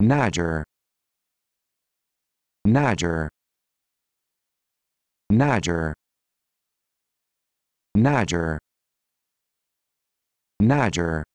Niger Niger Niger Niger Niger